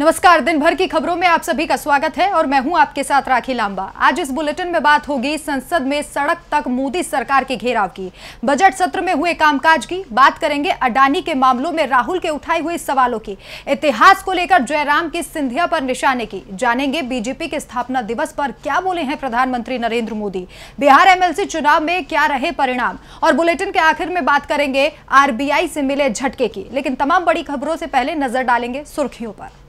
नमस्कार दिन भर की खबरों में आप सभी का स्वागत है और मैं हूं आपके साथ राखी लांबा आज इस बुलेटिन में बात होगी संसद में सड़क तक मोदी सरकार के घेराव की बजट सत्र में हुए कामकाज की बात करेंगे अडानी के मामलों में राहुल के उठाए हुए सवालों की इतिहास को लेकर जयराम की सिंधिया पर निशाने की जानेंगे बीजेपी के स्थापना दिवस पर क्या बोले हैं प्रधानमंत्री नरेंद्र मोदी बिहार एमएलसी चुनाव में क्या रहे परिणाम और बुलेटिन के आखिर में बात करेंगे आरबीआई से मिले झटके की लेकिन तमाम बड़ी खबरों से पहले नजर डालेंगे सुर्खियों पर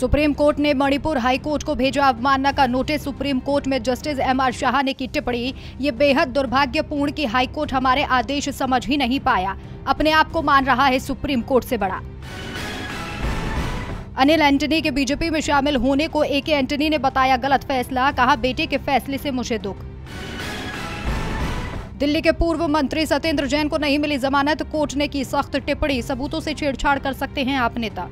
सुप्रीम कोर्ट ने मणिपुर हाई कोर्ट को भेजा अवमानना का नोटिस सुप्रीम कोर्ट में जस्टिस एम आर शाह ने की टिप्पणी ये बेहद दुर्भाग्यपूर्ण कि हाई कोर्ट हमारे आदेश समझ ही नहीं पाया अपने आप को मान रहा है सुप्रीम कोर्ट से बड़ा अनिल एंटनी के बीजेपी में शामिल होने को ए के एंटनी ने बताया गलत फैसला कहा बेटे के फैसले से मुझे दुख दिल्ली के पूर्व मंत्री सत्येंद्र जैन को नहीं मिली जमानत कोर्ट ने की सख्त टिप्पणी सबूतों से छेड़छाड़ कर सकते हैं आप नेता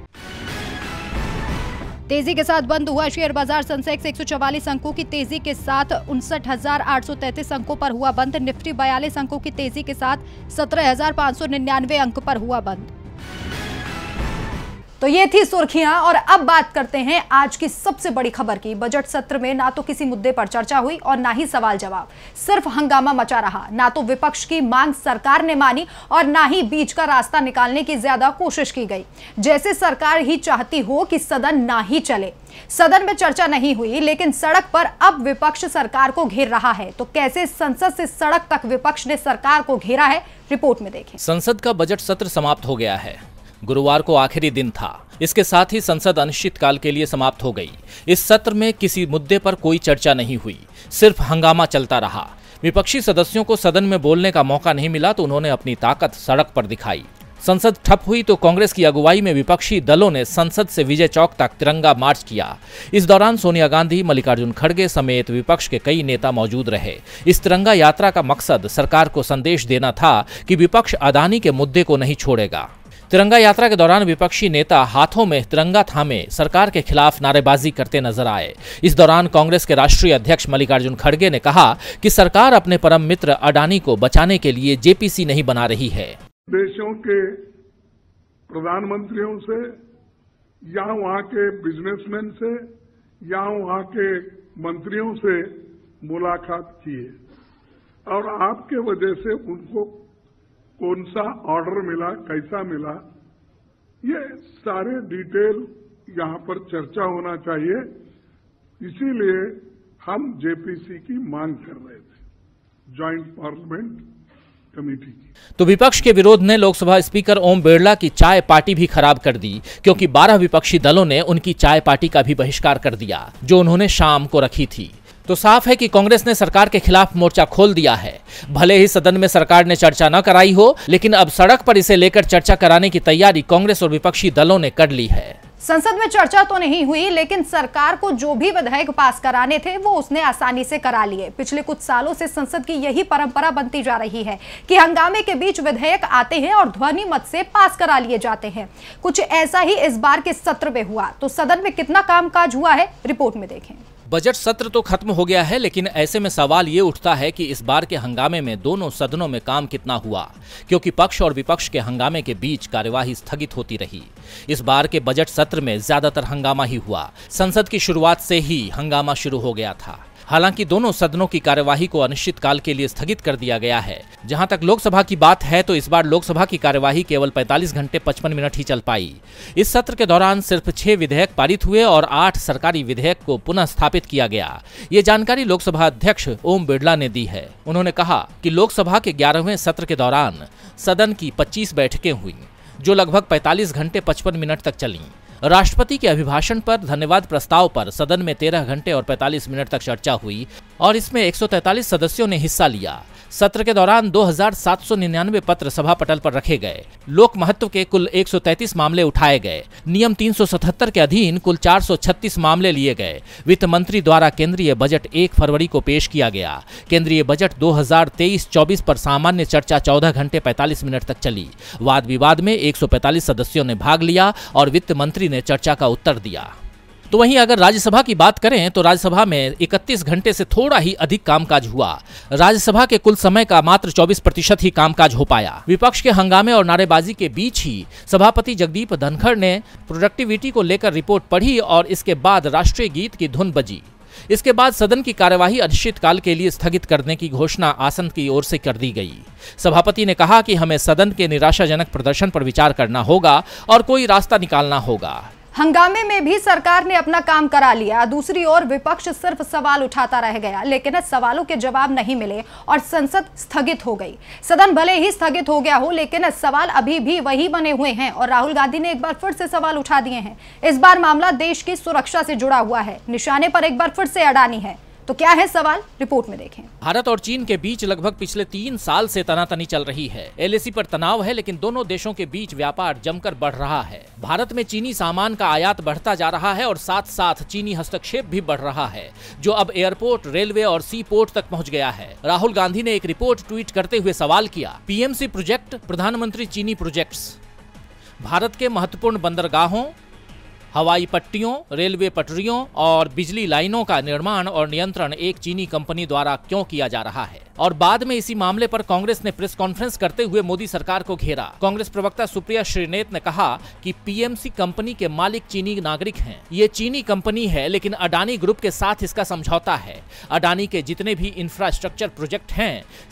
तेजी के साथ बंद हुआ शेयर बाजार सेंसेक्स एक सौ अंकों की तेजी के साथ उनसठ अंकों पर हुआ बंद निफ्टी बयालीस अंकों की तेजी के साथ सत्रह अंक पर हुआ बंद तो ये थी सुर्खियां और अब बात करते हैं आज की सबसे बड़ी खबर की बजट सत्र में ना तो किसी मुद्दे पर चर्चा हुई और ना ही सवाल जवाब सिर्फ हंगामा मचा रहा ना तो विपक्ष की मांग सरकार ने मानी और ना ही बीच का रास्ता निकालने की ज्यादा कोशिश की गई जैसे सरकार ही चाहती हो कि सदन ना ही चले सदन में चर्चा नहीं हुई लेकिन सड़क पर अब विपक्ष सरकार को घेर रहा है तो कैसे संसद से सड़क तक विपक्ष ने सरकार को घेरा है रिपोर्ट में देखें संसद का बजट सत्र समाप्त हो गया है गुरुवार को आखिरी दिन था इसके साथ ही संसद अनिश्चितकाल के लिए समाप्त हो गई इस सत्र में किसी मुद्दे पर कोई चर्चा नहीं हुई सिर्फ हंगामा चलता रहा विपक्षी सदस्यों को सदन में बोलने का मौका नहीं मिला तो उन्होंने अपनी ताकत सड़क पर दिखाई संसद ठप हुई तो कांग्रेस की अगुवाई में विपक्षी दलों ने संसद से विजय चौक तक तिरंगा मार्च किया इस दौरान सोनिया गांधी मल्लिकार्जुन खड़गे समेत विपक्ष के कई नेता मौजूद रहे इस तिरंगा यात्रा का मकसद सरकार को संदेश देना था कि विपक्ष अदानी के मुद्दे को नहीं छोड़ेगा तिरंगा यात्रा के दौरान विपक्षी नेता हाथों में तिरंगा थामे सरकार के खिलाफ नारेबाजी करते नजर आए इस दौरान कांग्रेस के राष्ट्रीय अध्यक्ष मल्लिकार्जुन खड़गे ने कहा कि सरकार अपने परम मित्र अडानी को बचाने के लिए जेपीसी नहीं बना रही है देशों के प्रधानमंत्रियों से या वहां के बिजनेसमैन से या वहां के मंत्रियों से मुलाकात की है और आपके वजह से उनको कौन सा ऑर्डर मिला कैसा मिला ये सारे डिटेल यहां पर चर्चा होना चाहिए इसीलिए हम जेपीसी की मांग कर रहे थे ज्वाइंट पार्लियामेंट कमेटी की तो विपक्ष के विरोध ने लोकसभा स्पीकर ओम बिरला की चाय पार्टी भी खराब कर दी क्योंकि 12 विपक्षी दलों ने उनकी चाय पार्टी का भी बहिष्कार कर दिया जो उन्होंने शाम को रखी थी तो साफ है कि कांग्रेस ने सरकार के खिलाफ मोर्चा खोल दिया है भले ही सदन में सरकार ने चर्चा न कराई हो लेकिन अब सड़क पर इसे लेकर चर्चा कराने की तैयारी कांग्रेस और विपक्षी दलों ने कर ली है संसद में चर्चा तो नहीं हुई लेकिन सरकार को जो भी विधेयक पास कराने थे वो उसने आसानी से करा लिए पिछले कुछ सालों से संसद की यही परंपरा बनती जा रही है कि हंगामे के बीच विधेयक आते हैं और ध्वनि मत से पास करा लिए जाते हैं कुछ ऐसा ही इस बार के सत्र में हुआ तो सदन में कितना कामकाज हुआ है रिपोर्ट में देखें बजट सत्र तो खत्म हो गया है लेकिन ऐसे में सवाल ये उठता है कि इस बार के हंगामे में दोनों सदनों में काम कितना हुआ क्योंकि पक्ष और विपक्ष के हंगामे के बीच कार्यवाही स्थगित होती रही इस बार के बजट सत्र में ज्यादातर हंगामा ही हुआ संसद की शुरुआत से ही हंगामा शुरू हो गया था हालांकि दोनों सदनों की कार्यवाही को अनिश्चित काल के लिए स्थगित कर दिया गया है जहां तक लोकसभा की बात है तो इस बार लोकसभा की कार्यवाही केवल 45 घंटे 55 मिनट ही चल पाई इस सत्र के दौरान सिर्फ छह विधेयक पारित हुए और आठ सरकारी विधेयक को पुनः स्थापित किया गया ये जानकारी लोकसभा अध्यक्ष ओम बिरला ने दी है उन्होंने कहा की लोकसभा के ग्यारहवें सत्र के दौरान सदन की पच्चीस बैठकें हुई जो लगभग पैतालीस घंटे पचपन मिनट तक चली राष्ट्रपति के अभिभाषण पर धन्यवाद प्रस्ताव पर सदन में 13 घंटे और 45 मिनट तक चर्चा हुई और इसमें 143 सदस्यों ने हिस्सा लिया सत्र के दौरान 2,799 पत्र सभा पटल पर रखे गए लोक महत्व के कुल 133 मामले उठाए गए नियम 377 के अधीन कुल 436 मामले लिए गए वित्त मंत्री द्वारा केंद्रीय बजट 1 फरवरी को पेश किया गया केंद्रीय बजट 2023-24 पर सामान्य चर्चा 14 घंटे 45 मिनट तक चली वाद विवाद में 145 सदस्यों ने भाग लिया और वित्त मंत्री ने चर्चा का उत्तर दिया तो वहीं अगर राज्यसभा की बात करें तो राज्यसभा में 31 घंटे से थोड़ा ही अधिक कामकाज हुआ राज्यसभा के कुल समय का मात्र 24 प्रतिशत ही कामकाज हो पाया विपक्ष के हंगामे और नारेबाजी के बीच ही सभापति जगदीप धनखड़ ने प्रोडक्टिविटी को लेकर रिपोर्ट पढ़ी और इसके बाद राष्ट्रीय गीत की धुन बजी इसके बाद सदन की कार्यवाही अनिश्चितकाल के लिए स्थगित करने की घोषणा आसन की ओर से कर दी गई सभापति ने कहा कि हमें सदन के निराशाजनक प्रदर्शन पर विचार करना होगा और कोई रास्ता निकालना होगा हंगामे में भी सरकार ने अपना काम करा लिया दूसरी ओर विपक्ष सिर्फ सवाल उठाता रह गया लेकिन सवालों के जवाब नहीं मिले और संसद स्थगित हो गई सदन भले ही स्थगित हो गया हो लेकिन सवाल अभी भी वही बने हुए हैं और राहुल गांधी ने एक बार फिर से सवाल उठा दिए हैं इस बार मामला देश की सुरक्षा से जुड़ा हुआ है निशाने पर एक बार फिर से अडानी है तो क्या है सवाल रिपोर्ट में देखें भारत और चीन के बीच लगभग पिछले तीन साल से तनातनी चल रही है एलएसी पर तनाव है लेकिन दोनों देशों के बीच व्यापार जमकर बढ़ रहा है भारत में चीनी सामान का आयात बढ़ता जा रहा है और साथ साथ चीनी हस्तक्षेप भी बढ़ रहा है जो अब एयरपोर्ट रेलवे और सी पोर्ट तक पहुँच गया है राहुल गांधी ने एक रिपोर्ट ट्वीट करते हुए सवाल किया पीएमसी प्रोजेक्ट प्रधानमंत्री चीनी प्रोजेक्ट भारत के महत्वपूर्ण बंदरगाहों हवाई पट्टियों रेलवे पटरियों और बिजली लाइनों का निर्माण और नियंत्रण एक चीनी कंपनी द्वारा क्यों किया जा रहा है और बाद में इसी मामले पर कांग्रेस ने प्रेस कॉन्फ्रेंस करते हुए मोदी सरकार को घेरा कांग्रेस प्रवक्ता सुप्रिया श्रीनेत ने कहा कि पीएमसी कंपनी के मालिक चीनी नागरिक हैं। ये चीनी कंपनी है लेकिन अडानी ग्रुप के साथ इसका समझौता है अडानी के जितने भी इंफ्रास्ट्रक्चर प्रोजेक्ट है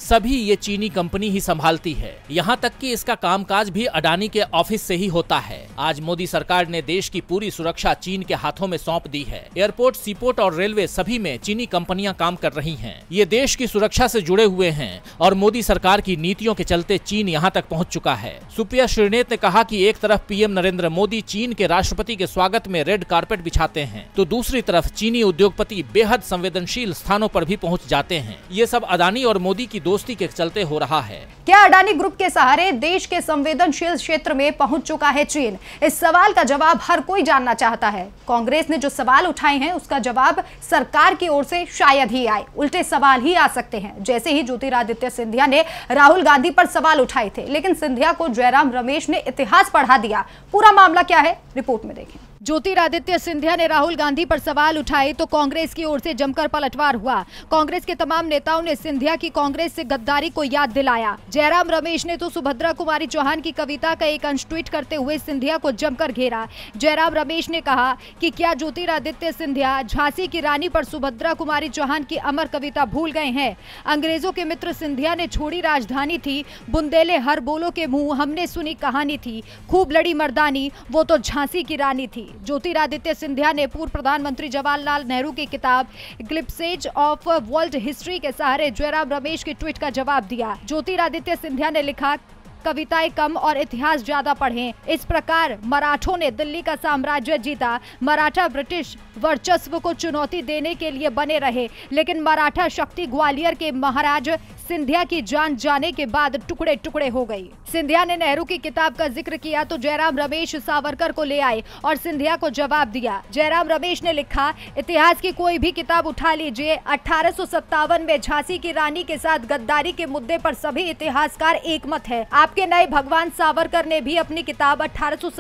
सभी ये चीनी कंपनी ही संभालती है यहाँ तक की इसका काम भी अडानी के ऑफिस ऐसी ही होता है आज मोदी सरकार ने देश की पूरी सुरक्षा चीन के हाथों में सौंप दी है एयरपोर्ट सीपोर्ट और रेलवे सभी में चीनी कंपनियां काम कर रही है ये देश की सुरक्षा ऐसी जुड़े हुए हैं और मोदी सरकार की नीतियों के चलते चीन यहाँ तक पहुँच चुका है सुप्रिया श्रीनेत ने कहा की एक तरफ पीएम नरेंद्र मोदी चीन के राष्ट्रपति के स्वागत में रेड कार्पेट बिछाते हैं तो दूसरी तरफ चीनी उद्योगपति बेहद संवेदनशील स्थानों पर भी पहुंच जाते हैं ये सब अदानी और मोदी की दोस्ती के चलते हो रहा है क्या अडानी ग्रुप के सहारे देश के संवेदनशील क्षेत्र में पहुंच चुका है चीन इस सवाल का जवाब हर कोई जानना चाहता है कांग्रेस ने जो सवाल उठाए हैं उसका जवाब सरकार की ओर से शायद ही आए उल्टे सवाल ही आ सकते हैं जैसे से ही ज्योतिरादित्य सिंधिया ने राहुल गांधी पर सवाल उठाए थे लेकिन सिंधिया को जयराम रमेश ने इतिहास पढ़ा दिया पूरा मामला क्या है रिपोर्ट में देखें ज्योतिरादित्य सिंधिया ने राहुल गांधी पर सवाल उठाए तो कांग्रेस की ओर से जमकर पलटवार हुआ कांग्रेस के तमाम नेताओं ने सिंधिया की कांग्रेस से गद्दारी को याद दिलाया जयराम रमेश ने तो सुभद्रा कुमारी चौहान की कविता का एक अंश ट्वीट करते हुए सिंधिया को जमकर घेरा जयराम रमेश ने कहा कि क्या ज्योतिरादित्य सिंधिया झांसी की रानी पर सुभद्रा कुमारी चौहान की अमर कविता भूल गए हैं अंग्रेजों के मित्र सिंधिया ने छोड़ी राजधानी थी बुंदेले हर बोलो के मुंह हमने सुनी कहानी थी खूब लड़ी मर्दानी वो तो झांसी की रानी थी ज्योतिरादित्य सिंधिया ने पूर्व प्रधानमंत्री जवाहरलाल नेहरू की किताब ग्लिप्सेज ऑफ वर्ल्ड हिस्ट्री के सहारे जयराम रमेश के ट्वीट का जवाब दिया ज्योतिरादित्य सिंधिया ने लिखा कविताएं कम और इतिहास ज्यादा पढ़ें। इस प्रकार मराठों ने दिल्ली का साम्राज्य जीता मराठा ब्रिटिश वर्चस्व को चुनौती देने के लिए बने रहे लेकिन मराठा शक्ति ग्वालियर के महाराज सिंधिया की जान जाने के बाद टुकड़े टुकड़े हो गई सिंधिया ने नेहरू की किताब का जिक्र किया तो जयराम रमेश सावरकर को ले आए और सिंधिया को जवाब दिया जयराम रमेश ने लिखा इतिहास की कोई भी किताब उठा लीजिए अठारह में झांसी की रानी के साथ गद्दारी के मुद्दे पर सभी इतिहासकार एकमत है आपके नए भगवान सावरकर ने भी अपनी किताब अठारह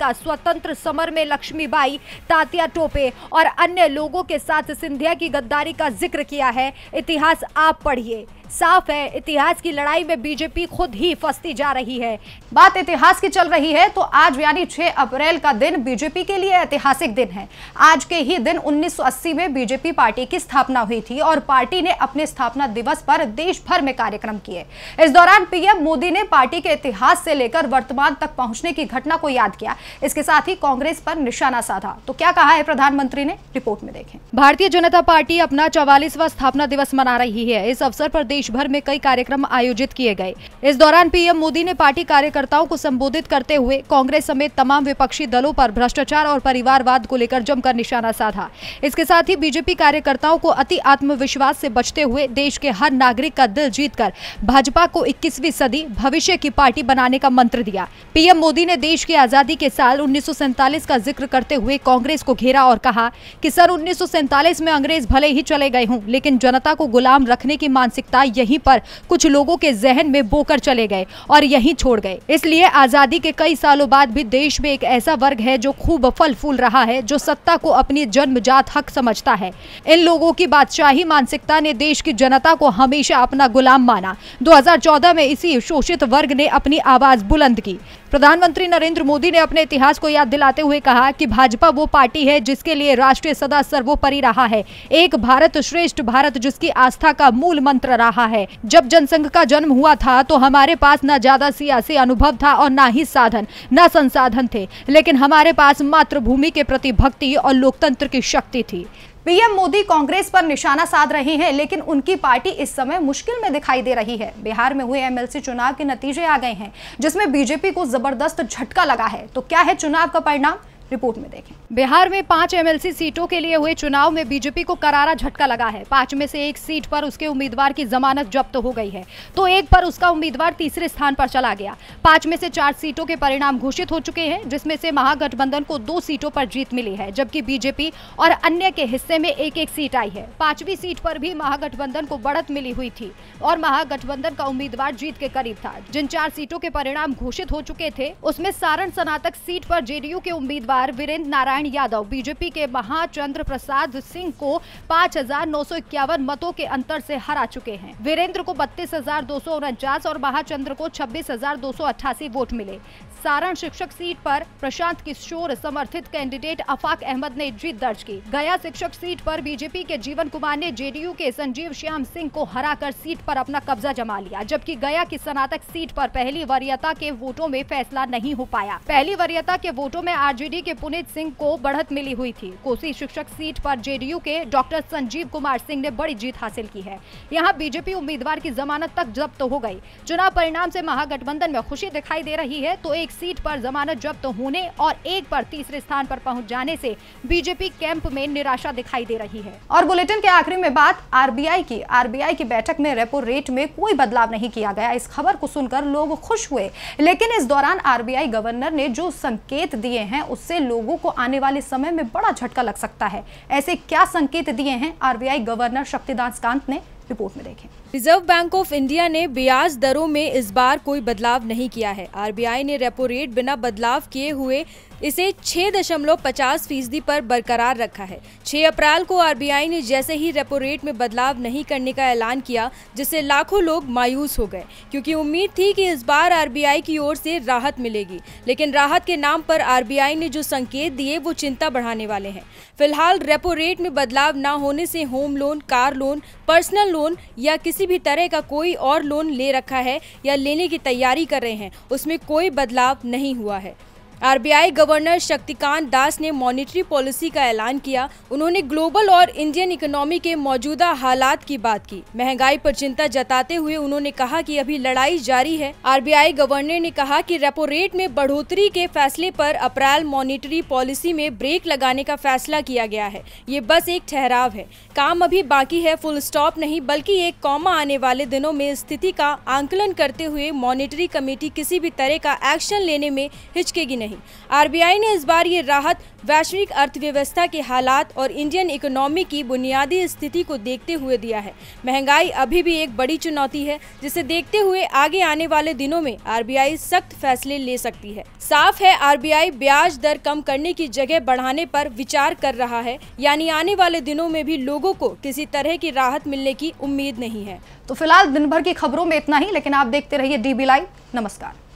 का स्वतंत्र समर में लक्ष्मीबाई तातिया टोपे और अन्य लोगों के साथ सिंधिया की गद्दारी का जिक्र किया है इतिहास आप पढ़िए साफ है इतिहास की लड़ाई में बीजेपी खुद ही फंसती जा रही है बात इतिहास की चल रही है तो आज यानी 6 अप्रैल का दिन बीजेपी के लिए ऐतिहासिक दिन है आज के ही दिन 1980 में बीजेपी पार्टी की स्थापना हुई थी और पार्टी ने अपने स्थापना दिवस पर देश भर में कार्यक्रम किए इस दौरान पीएम मोदी ने पार्टी के इतिहास से लेकर वर्तमान तक पहुंचने की घटना को याद किया इसके साथ ही कांग्रेस पर निशाना साधा तो क्या कहा है प्रधानमंत्री ने रिपोर्ट में देखें भारतीय जनता पार्टी अपना चौवालीसवा स्थापना दिवस मना रही है इस अवसर पर देश देश भर में कई कार्यक्रम आयोजित किए गए इस दौरान पीएम मोदी ने पार्टी कार्यकर्ताओं को संबोधित करते हुए कांग्रेस समेत तमाम विपक्षी दलों पर भ्रष्टाचार और परिवारवाद को लेकर जमकर निशाना साधा इसके साथ ही बीजेपी कार्यकर्ताओं को अति आत्मविश्वास से बचते हुए देश के हर नागरिक का दिल जीत भाजपा को इक्कीसवीं सदी भविष्य की पार्टी बनाने का मंत्र दिया पीएम मोदी ने देश की आजादी के साल उन्नीस का जिक्र करते हुए कांग्रेस को घेरा और कहा कि सर उन्नीस में अंग्रेज भले ही चले गए हों लेकिन जनता को गुलाम रखने की मानसिकता यहीं पर कुछ लोगों के जहन में बोकर चले गए और यहीं छोड़ गए इसलिए आज़ादी के कई सालों बाद भी देश में एक ऐसा वर्ग है जो खूब फल फूल रहा है जो सत्ता को अपनी जन्मजात हक समझता है इन लोगों की बादशाही मानसिकता ने देश की जनता को हमेशा अपना गुलाम माना दो में इसी शोषित वर्ग ने अपनी आवाज बुलंद की प्रधानमंत्री नरेंद्र मोदी ने अपने इतिहास को याद दिलाते हुए कहा कि भाजपा वो पार्टी है जिसके लिए राष्ट्रीय सदा सर्वोपरि रहा है एक भारत श्रेष्ठ भारत जिसकी आस्था का मूल मंत्र रहा रहा है जब जनसंघ का जन्म हुआ था तो हमारे पास न ज्यादा सियासी अनुभव था और न ही साधन न संसाधन थे लेकिन हमारे पास मातृभूमि के प्रति भक्ति और लोकतंत्र की शक्ति थी पीएम मोदी कांग्रेस पर निशाना साध रहे हैं लेकिन उनकी पार्टी इस समय मुश्किल में दिखाई दे रही है बिहार में हुए एमएलसी चुनाव के नतीजे आ गए हैं जिसमें बीजेपी को जबरदस्त झटका लगा है तो क्या है चुनाव का परिणाम रिपोर्ट में देखें बिहार में पांच एमएलसी सीटों के लिए हुए चुनाव में बीजेपी को करारा झटका लगा है पांच में से एक सीट पर उसके उम्मीदवार की जमानत जब्त हो गई है तो एक पर उसका उम्मीदवार तीसरे स्थान पर चला गया पांच में से चार सीटों के परिणाम घोषित हो चुके हैं जिसमें से महागठबंधन को दो सीटों पर जीत मिली है जबकि बीजेपी और अन्य के हिस्से में एक एक सीट आई है पांचवी सीट पर भी महागठबंधन को बढ़त मिली हुई थी और महागठबंधन का उम्मीदवार जीत के करीब था जिन चार सीटों के परिणाम घोषित हो चुके थे उसमें सारण स्नातक सीट पर जेडीयू के उम्मीदवार पर वीरेंद्र नारायण यादव बीजेपी के महाचंद्र प्रसाद सिंह को पाँच मतों के अंतर से हरा चुके हैं वीरेंद्र को बत्तीस और महाचंद्र को छब्बीस वोट मिले सारण शिक्षक सीट पर प्रशांत किशोर समर्थित कैंडिडेट अफाक अहमद ने जीत दर्ज की गया शिक्षक सीट पर बीजेपी के जीवन कुमार ने जेडीयू के संजीव श्याम सिंह को हराकर सीट पर अपना कब्जा जमा लिया जबकि गया की स्नातक सीट पर पहली वरीयता के वोटों में फैसला नहीं हो पाया पहली वरीयता के वोटों में आरजेडी के के पुनीत सिंह को बढ़त मिली हुई थी कोसी शिक्षक सीट पर जेडीयू के डॉक्टर संजीव कुमार सिंह ने बड़ी जीत हासिल की है यहां बीजेपी उम्मीदवार की जमानत तक जब्त तो हो गई चुनाव परिणाम से महागठबंधन में खुशी दिखाई दे रही है तो एक सीट पर जमानत जब्त तो होने और एक पर तीसरे स्थान पर पहुंच जाने से बीजेपी कैंप में निराशा दिखाई दे रही है और बुलेटिन के आखिरी में बात आर की आर की बैठक में रेपो रेट में कोई बदलाव नहीं किया गया इस खबर को सुनकर लोग खुश हुए लेकिन इस दौरान आरबीआई गवर्नर ने जो संकेत दिए हैं उससे लोगों को आने वाले समय में बड़ा झटका लग सकता है ऐसे क्या संकेत दिए हैं आरबीआई गवर्नर शक्तिदास कांत ने रिपोर्ट में देखें रिजर्व बैंक ऑफ इंडिया ने ब्याज दरों में इस बार कोई बदलाव नहीं किया है आरबीआई ने रेपो रेट बिना बदलाव किए हुए इसे छह दशमलव पचास फीसदी पर बरकरार रखा है 6 अप्रैल को आरबीआई ने जैसे ही रेपो रेट में बदलाव नहीं करने का ऐलान किया जिससे लाखों लोग मायूस हो गए क्योंकि उम्मीद थी कि इस बार आरबीआई की ओर से राहत मिलेगी लेकिन राहत के नाम पर आरबीआई ने जो संकेत दिए वो चिंता बढ़ाने वाले हैं फिलहाल रेपो रेट में बदलाव न होने से home loan car loan personal loan या किसी भी तरह का कोई और लोन ले रखा है या लेने की तैयारी कर रहे हैं उसमें कोई बदलाव नहीं हुआ है आरबीआई गवर्नर शक्तिकांत दास ने मॉनिटरी पॉलिसी का ऐलान किया उन्होंने ग्लोबल और इंडियन इकोनॉमी के मौजूदा हालात की बात की महंगाई पर चिंता जताते हुए उन्होंने कहा कि अभी लड़ाई जारी है आरबीआई गवर्नर ने कहा कि रेपो रेट में बढ़ोतरी के फैसले पर अप्रैल मॉनिटरी पॉलिसी में ब्रेक लगाने का फैसला किया गया है ये बस एक ठहराव है काम अभी बाकी है फुल स्टॉप नहीं बल्कि एक कौमा आने वाले दिनों में स्थिति का आंकलन करते हुए मॉनिटरी कमेटी किसी भी तरह का एक्शन लेने में हिचकेगी नहीं नहीं आरबीआई ने इस बार ये राहत वैश्विक अर्थव्यवस्था के हालात और इंडियन इकोनॉमी की बुनियादी स्थिति को देखते हुए दिया है महंगाई अभी भी एक बड़ी चुनौती है जिसे देखते हुए आगे आने वाले दिनों में आर सख्त फैसले ले सकती है साफ है आर ब्याज दर कम करने की जगह बढ़ाने पर विचार कर रहा है यानी आने वाले दिनों में भी लोगों को किसी तरह की राहत मिलने की उम्मीद नहीं है तो फिलहाल दिन भर की खबरों में इतना ही लेकिन आप देखते रहिए डीबी लाइव नमस्कार